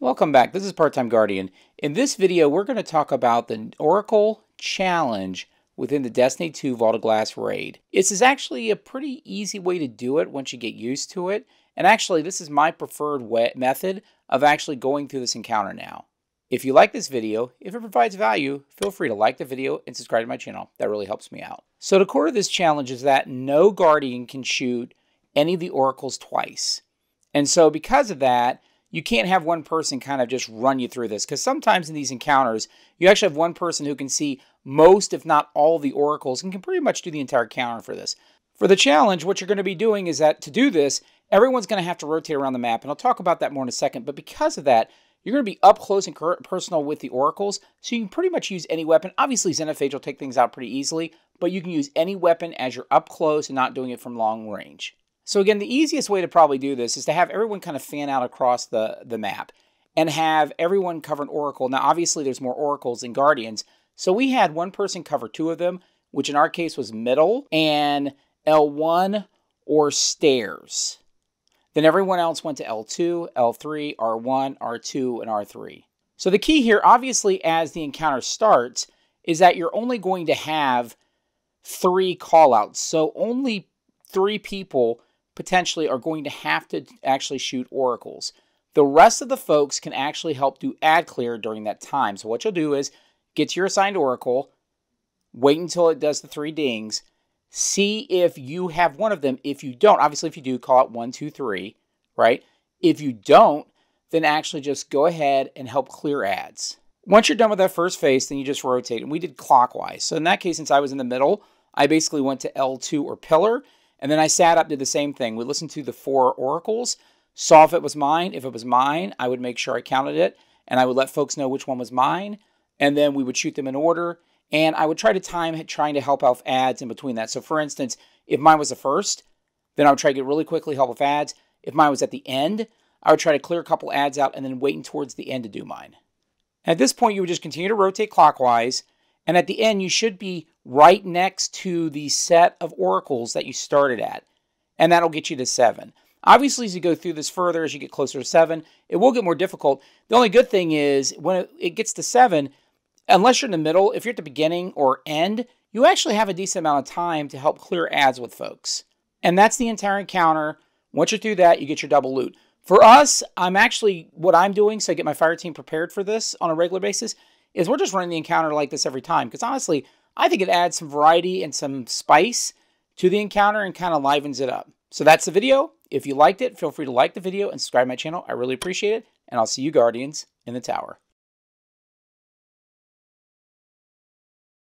Welcome back. This is Part-Time Guardian. In this video, we're going to talk about the Oracle Challenge within the Destiny 2 Vault Glass raid. This is actually a pretty easy way to do it once you get used to it. And actually, this is my preferred method of actually going through this encounter now. If you like this video, if it provides value, feel free to like the video and subscribe to my channel. That really helps me out. So the core of this challenge is that no Guardian can shoot any of the Oracles twice. And so because of that, you can't have one person kind of just run you through this because sometimes in these encounters, you actually have one person who can see most, if not all, the oracles and can pretty much do the entire counter for this. For the challenge, what you're going to be doing is that to do this, everyone's going to have to rotate around the map, and I'll talk about that more in a second, but because of that, you're going to be up close and personal with the oracles, so you can pretty much use any weapon. Obviously, Xenophage will take things out pretty easily, but you can use any weapon as you're up close and not doing it from long range. So again, the easiest way to probably do this is to have everyone kind of fan out across the, the map and have everyone cover an Oracle. Now, obviously, there's more Oracles than Guardians. So we had one person cover two of them, which in our case was middle and L1 or stairs. Then everyone else went to L2, L3, R1, R2, and R3. So the key here, obviously, as the encounter starts, is that you're only going to have three callouts. So only three people potentially are going to have to actually shoot oracles. The rest of the folks can actually help do ad clear during that time. So what you'll do is get to your assigned oracle, wait until it does the three dings, see if you have one of them. If you don't, obviously if you do, call it one, two, three, right? If you don't, then actually just go ahead and help clear ads. Once you're done with that first phase, then you just rotate. And we did clockwise. So in that case, since I was in the middle, I basically went to L2 or pillar, and then I sat up, did the same thing. We listened to the four oracles, saw if it was mine. If it was mine, I would make sure I counted it and I would let folks know which one was mine. And then we would shoot them in order. And I would try to time trying to help out ads in between that. So, for instance, if mine was the first, then I would try to get really quickly help with ads. If mine was at the end, I would try to clear a couple ads out and then waiting towards the end to do mine. at this point, you would just continue to rotate clockwise. And at the end, you should be right next to the set of oracles that you started at, and that'll get you to seven. Obviously, as you go through this further, as you get closer to seven, it will get more difficult. The only good thing is when it gets to seven, unless you're in the middle, if you're at the beginning or end, you actually have a decent amount of time to help clear ads with folks. And that's the entire encounter. Once you're through that, you get your double loot. For us, I'm actually, what I'm doing, so I get my fire team prepared for this on a regular basis, is we're just running the encounter like this every time. Because honestly, I think it adds some variety and some spice to the encounter and kind of livens it up. So that's the video. If you liked it, feel free to like the video and subscribe my channel. I really appreciate it. And I'll see you Guardians in the tower.